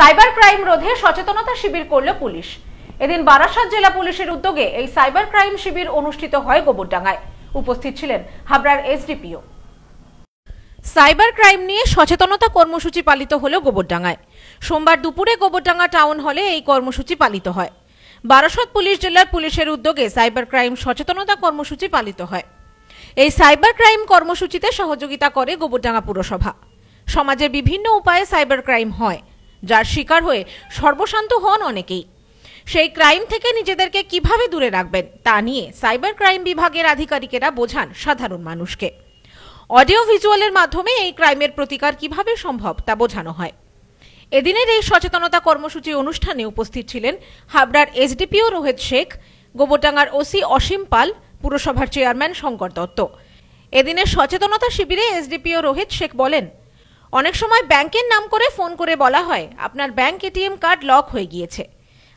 cyber crime রোধে সচেতনতা শিবির করল পুলিশ এদিন বারাসাত জেলা পুলিশের উদ্যোগে এই সাইবার ক্রাইম শিবির অনুষ্ঠিত হয় গোবরডাঙ্গায় উপস্থিত ছিলেন হাবড়ার এসডিপিও সাইবার ক্রাইম নিয়ে সচেতনতা কর্মসূচি পালিত হল গোবরডাঙ্গায় সোমবার দুপুরে গোবরডাঙ্গা টাউন হলে এই কর্মসূচি পালিত হয় বারাসত পুলিশ জেলার পুলিশের উদ্যোগে সাইবার ক্রাইম সচেতনতা কর্মসূচি পালিত হয় এই সাইবার ক্রাইম কর্মসূচিতে সহযোগিতা করে গোবরডাঙ্গা পুরসভা সমাজের বিভিন্ন উপায়ে সাইবার ক্রাইম হয় যার শিকার হয়ে সর্বশান্ত হন অনেকেই সেই ক্রাইম থেকে নিজেদেরকে কিভাবে দূরে রাখবেন তা নিয়ে সাইবার ক্রাইম বিভাগের আধিকারিকেরা বোঝান সাধারণ মানুষকে অডিও ভিজুয়ালের মাধ্যমে এই ক্রাইমের প্রতিকার কিভাবে সম্ভব তা বোঝানো হয় এদিনের এই সচেতনতা কর্মসূচি অনুষ্ঠানে উপস্থিত ছিলেন হাবড়ার এসডিপিও রোহিত শেখ গোবরডাঙ্গার ওসি অসীম পাল পুরসভার চেয়ারম্যান শঙ্কর দত্ত এদিনের সচেতনতা শিবিরে এসডিপিও রোহিত শেখ বলেন অনেক সময় ব্যাংকের নাম করে ফোন করে বলা হয় আপনার ব্যাংক এটিএম কার্ড লক হয়ে গিয়েছে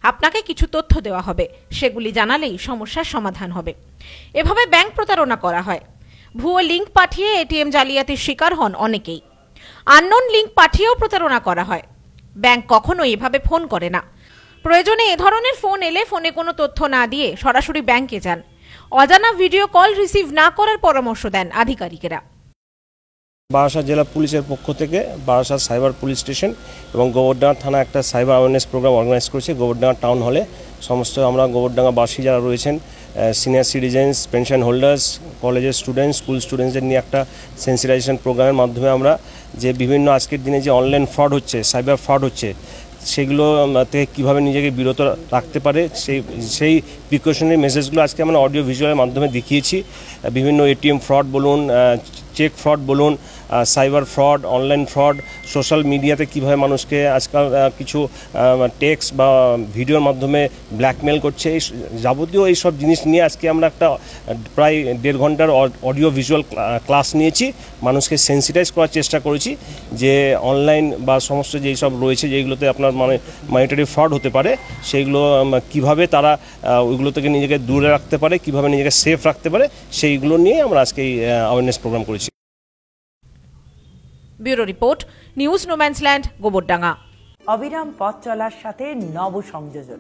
আপনাকে কিছু তথ্য দেওয়া হবে সেগুলি জানালেই সমস্যার সমাধান হবে এভাবে ব্যাংক প্রতারণা করা হয় ভুয়ো লিঙ্ক পাঠিয়ে এটিএম জালিয়াতির শিকার হন অনেকেই আননোন লিঙ্ক পাঠিয়েও প্রতারণা করা হয় ব্যাংক কখনো এভাবে ফোন করে না প্রয়োজনে এ ধরনের ফোন এলে ফোনে কোনো তথ্য না দিয়ে সরাসরি ব্যাংকে যান অজানা ভিডিও কল রিসিভ না করার পরামর্শ দেন আধিকারিকেরা বারাসা জেলা পুলিশের পক্ষ থেকে বারাসা সাইবার পুলিশ স্টেশন এবং গোবরডাঙ্গা থানা একটা সাইবার অ্যাওয়ারনেস প্রোগ্রাম অর্গানাইজ করেছে গোবরডাঙ্গা টাউন হলে সমস্ত আমরা গোবরডাঙ্গাবাসী যারা রয়েছেন সিনিয়র সিটিজেন্স পেনশন হোল্ডার্স কলেজের স্টুডেন্টস স্কুল স্টুডেন্টসদের নিয়ে একটা সেন্সিটাইজেশন প্রোগ্রামের মাধ্যমে আমরা যে বিভিন্ন আজকের দিনে যে অনলাইন ফ্রড হচ্ছে সাইবার ফ্রড হচ্ছে সেগুলো থেকে কীভাবে নিজেকে বিরত রাখতে পারে সেই সেই প্রিকশনারি মেসেজগুলো আজকে আমরা অডিও ভিজুয়ালের মাধ্যমে দেখিয়েছি বিভিন্ন এটিএম ফ্রড বলুন চেক ফ্রড বলুন cyber fraud online fraud social মিডিয়াতে কিভাবে মানুষকে আজকাল কিছু টেক্স বা ভিডিওর মাধ্যমে ব্ল্যাকমেল করছে এই যাবতীয় এইসব জিনিস নিয়ে আজকে আমরা একটা প্রায় দেড় ঘন্টার অডিও ভিজুয়াল ক্লাস নিয়েছি মানুষকে সেন্সিটাইজ করার চেষ্টা করেছি যে অনলাইন বা সমস্ত যেই সব রয়েছে যেগুলোতে আপনার মানে মানিটারি ফ্রড হতে পারে সেইগুলো কিভাবে তারা ওইগুলো থেকে নিজেকে দূরে রাখতে পারে কিভাবে নিজেকে সেফ রাখতে পারে সেইগুলো নিয়ে আমরা আজকে এই অ্যাওয়ারনেস প্রোগ্রাম করেছি bureau report news no man's land Gobardanga অবিরাম পথ চলার সাথে নব সংযোজন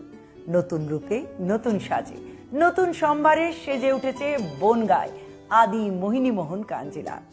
নতুন রূপে নতুন সাজে নতুন সম্ভারে সেজে উঠেছে বনগায় আদি মোহিনী মোহন কাঞ্জিলাল